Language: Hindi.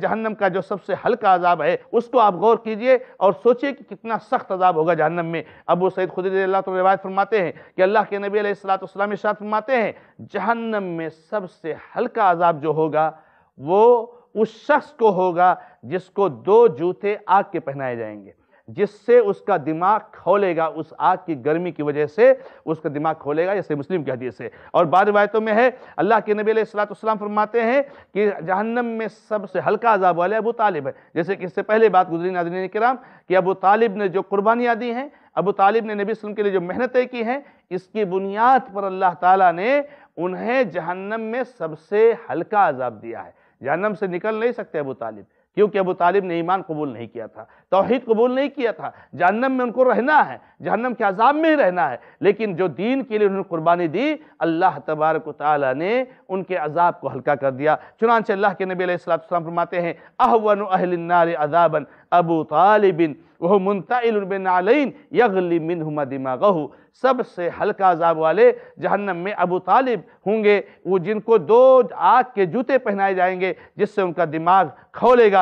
जहन्नम का जो सबसे हल्का अजाब है उसको आप गौर कीजिए और सोचिए कि कितना सख्त अजाब होगा जहन्नम में अबू वो सैद अल्लाह तो रिवायत फरमाते हैं कि अल्लाह के नबी अलैहिस्सलाम इशात फरमाते हैं जहन्नम में सबसे हल्का अजाब जो होगा वो उस शख्स को होगा जिसको दो जूते आग के पहनाए जाएंगे जिससे उसका दिमाग खोलेगा उस आग की गर्मी की वजह से उसका दिमाग खोलेगा जैसे मुस्लिम की हदीस से और बाद रिवायतों में है अल्लाह के नबी सलाम फरमाते हैं कि जहन्नम में सबसे हल्का अजाब वाले अबू तालिब है जैसे कि इससे पहले बात गुजरी नाजरीन कराम कि अबू तालिब ने जो कुर्बानियाँ दी हैं अबू तालिब ने नबी वसल्लम के लिए जो मेहनतें की हैं इसकी बुनियाद पर अल्लाह ताला ने उन्हें जहन्नम में सबसे हल्का अजाब दिया है जहन्नम से निकल नहीं सकते अबू तालिब क्योंकि अबू तालिब ने ईमान कबूल नहीं किया था तोहहीद कबूल नहीं किया था जहन्नम में उनको रहना है जहन्नम के अजाब में ही रहना है लेकिन जो दीन के लिए उन्होंने कुर्बानी दी अल्लाह तबारक ताली ने उनके अजाब को हल्का कर दिया चुनाच अल्लाह के नबी सलाम फरमाते हैं अहवन अहलनार अजाबन अबू तालिबिन वह मुंतबिन आलिन यगली मिन हुमा दिमागहू सबसे हल्का अजाब वाले जहन्नम में अबू तालिब होंगे वो जिनको दो आग के जूते पहनाए जाएंगे जिससे उनका दिमाग खोलेगा